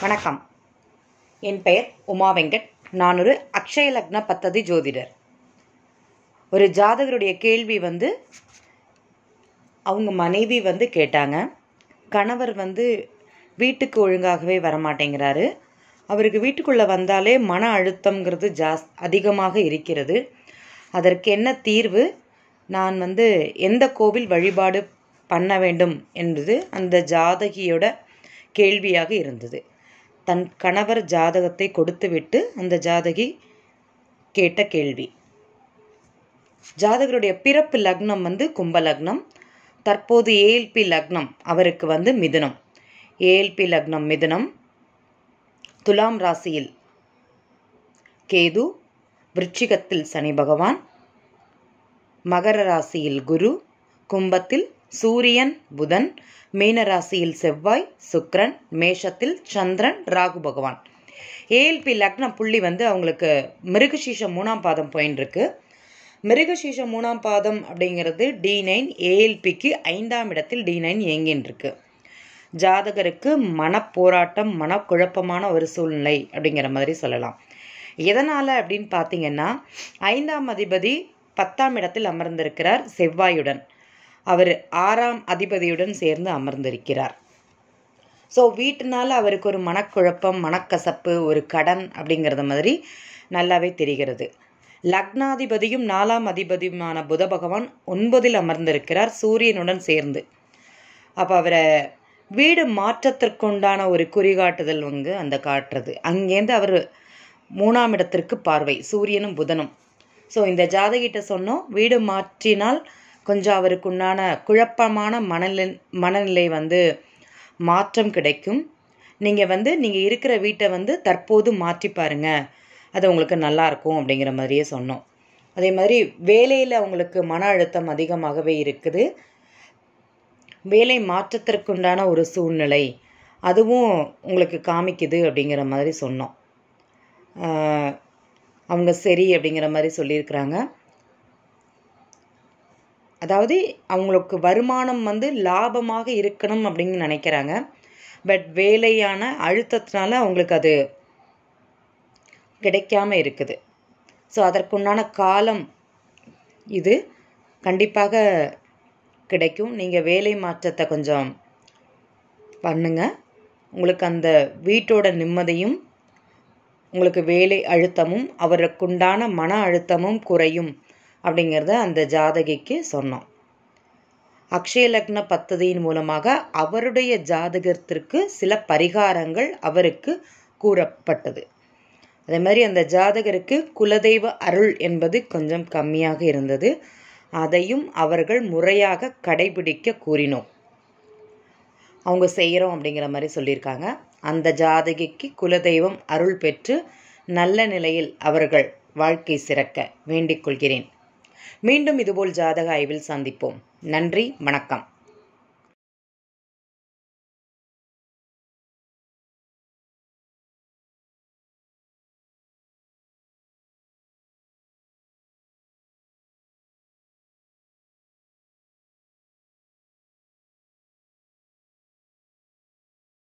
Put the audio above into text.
வணக்கம் என் பெயர் உமா வெங்கட் நான் ஒரு அக்ஷய லக்ன பத்ததி ஜோதிடர் ஒரு ஜாதகருடைய கேள்வி வந்து அவங்க மனைவி வந்து கேட்டாங்க கணவர் வந்து வீட்டுக்கு ஒழுங்காகவே வரமாட்டேங்கிறாரு அவருக்கு வீட்டுக்குள்ளே வந்தாலே மன அழுத்தங்கிறது ஜாஸ் அதிகமாக இருக்கிறது அதற்கு என்ன தீர்வு நான் வந்து எந்த கோவில் வழிபாடு பண்ண வேண்டும் என்பது அந்த ஜாதகியோட கேள்வியாக இருந்தது தன் கணவர் ஜாதகத்தை கொடுத்துவிட்டு அந்த ஜாதகி கேட்ட கேள்வி ஜாதகருடைய பிறப்பு லக்னம் வந்து கும்ப லக்னம் தற்போது ஏஎல்பி லக்னம் அவருக்கு வந்து மிதுனம் ஏஎல்பி லக்னம் மிதுனம் துலாம் ராசியில் கேது விருச்சிகத்தில் சனி பகவான் மகர ராசியில் குரு கும்பத்தில் சூரியன் புதன் மீனராசியில் செவ்வாய் சுக்ரன் மேஷத்தில் சந்திரன் ராகு பகவான் ஏஎல்பி லக்னம் புள்ளி வந்து அவங்களுக்கு மிருகசீஷம் மூணாம் பாதம் போயின்னு இருக்கு மிருகசீஷம் மூணாம் பாதம் அப்படிங்கிறது டி நைன் ஏஎல்பிக்கு ஐந்தாம் இடத்தில் டி நைன் இயங்கின்னு இருக்கு ஜாதகருக்கு மனப்போராட்டம் மனக்குழப்பமான ஒரு சூழ்நிலை அப்படிங்கிற மாதிரி சொல்லலாம் எதனால் அப்படின்னு பார்த்தீங்கன்னா ஐந்தாம் அதிபதி பத்தாம் இடத்தில் அமர்ந்திருக்கிறார் செவ்வாயுடன் அவர் ஆறாம் அதிபதியுடன் சேர்ந்து அமர்ந்திருக்கிறார் ஸோ வீட்டினால் அவருக்கு ஒரு மனக்குழப்பம் மனக்கசப்பு ஒரு கடன் அப்படிங்கிறத மாதிரி நல்லாவே தெரிகிறது லக்னாதிபதியும் நாலாம் அதிபதியுமான புத பகவான் ஒன்பதில் அமர்ந்திருக்கிறார் சூரியனுடன் சேர்ந்து அப்போ அவரை வீடு மாற்றத்திற்குண்டான ஒரு குறிகாட்டுதல் வந்து அந்த காட்டுறது அங்கேருந்து அவர் மூணாம் இடத்திற்கு பார்வை சூரியனும் புதனும் ஸோ இந்த ஜாதகிட்ட சொன்னோம் வீடு மாற்றினால் கொஞ்சம் அவருக்கு உண்டான குழப்பமான மனநில மனநிலை வந்து மாற்றம் கிடைக்கும் நீங்கள் வந்து நீங்கள் இருக்கிற வீட்டை வந்து தற்போது மாற்றி பாருங்கள் அது உங்களுக்கு நல்லாயிருக்கும் அப்படிங்கிற மாதிரியே சொன்னோம் அதே மாதிரி வேலையில் உங்களுக்கு மன அழுத்தம் அதிகமாகவே இருக்குது வேலை மாற்றத்திற்குண்டான ஒரு சூழ்நிலை அதுவும் உங்களுக்கு காமிக்குது அப்படிங்கிற மாதிரி சொன்னோம் அவங்க சரி அப்படிங்கிற மாதிரி சொல்லியிருக்கிறாங்க அதாவது அவங்களுக்கு வருமானம் வந்து லாபமாக இருக்கணும் அப்படின்னு நினைக்கிறாங்க பட் வேலையான அழுத்தத்தினால அவங்களுக்கு அது கிடைக்காம இருக்குது ஸோ அதற்குண்டான காலம் இது கண்டிப்பாக கிடைக்கும் நீங்கள் வேலை மாற்றத்தை கொஞ்சம் பண்ணுங்கள் உங்களுக்கு அந்த வீட்டோட நிம்மதியும் உங்களுக்கு வேலை அழுத்தமும் அவருக்குண்டான மன அழுத்தமும் குறையும் அப்படிங்கிறத அந்த ஜாதகிக்கு சொன்னோம் அக்ஷய லக்ன பத்ததியின் மூலமாக அவருடைய ஜாதகத்திற்கு சில பரிகாரங்கள் அவருக்கு கூறப்பட்டது அதே மாதிரி அந்த ஜாதகருக்கு குலதெய்வ அருள் என்பது கொஞ்சம் கம்மியாக இருந்தது அதையும் அவர்கள் முறையாக கடைபிடிக்க கூறினோம் அவங்க செய்கிறோம் அப்படிங்கிற மாதிரி சொல்லியிருக்காங்க அந்த ஜாதகிக்கு குலதெய்வம் அருள் பெற்று நல்ல நிலையில் அவர்கள் வாழ்க்கை சிறக்க வேண்டிக் கொள்கிறேன் மீண்டும் இதுபோல் ஜாதக ஆய்வில் சந்திப்போம் நன்றி வணக்கம்